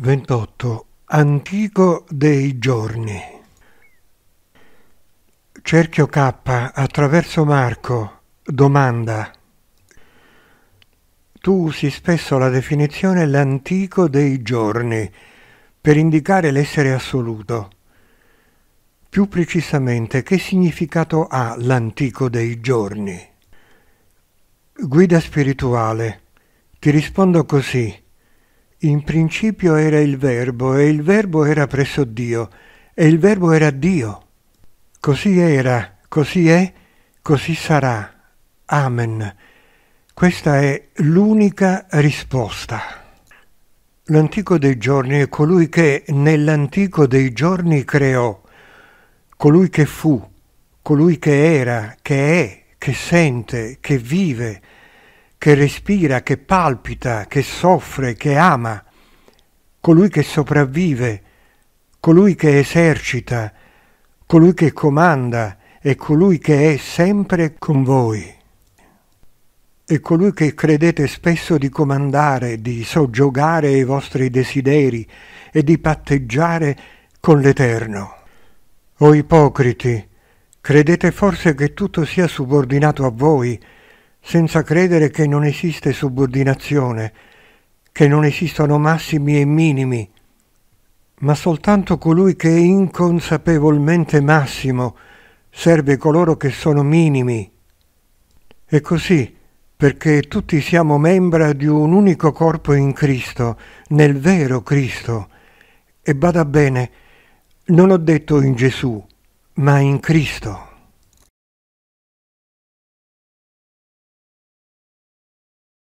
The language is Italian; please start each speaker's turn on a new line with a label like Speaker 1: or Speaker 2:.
Speaker 1: 28 Antico dei giorni Cerchio K attraverso Marco domanda Tu usi spesso la definizione l'antico dei giorni per indicare l'essere assoluto. Più precisamente, che significato ha l'antico dei giorni? Guida spirituale. Ti rispondo così. In principio era il Verbo e il Verbo era presso Dio e il Verbo era Dio. Così era, così è, così sarà. Amen. Questa è l'unica risposta. L'antico dei giorni è colui che nell'antico dei giorni creò, colui che fu, colui che era, che è, che sente, che vive, che respira, che palpita, che soffre, che ama, colui che sopravvive, colui che esercita, colui che comanda e colui che è sempre con voi. E colui che credete spesso di comandare, di soggiogare i vostri desideri e di patteggiare con l'Eterno. O ipocriti, credete forse che tutto sia subordinato a voi, senza credere che non esiste subordinazione, che non esistono massimi e minimi, ma soltanto colui che è inconsapevolmente massimo serve coloro che sono minimi. E così, perché tutti siamo membra di un unico corpo in Cristo, nel vero Cristo. E bada bene, non ho detto in Gesù, ma in Cristo.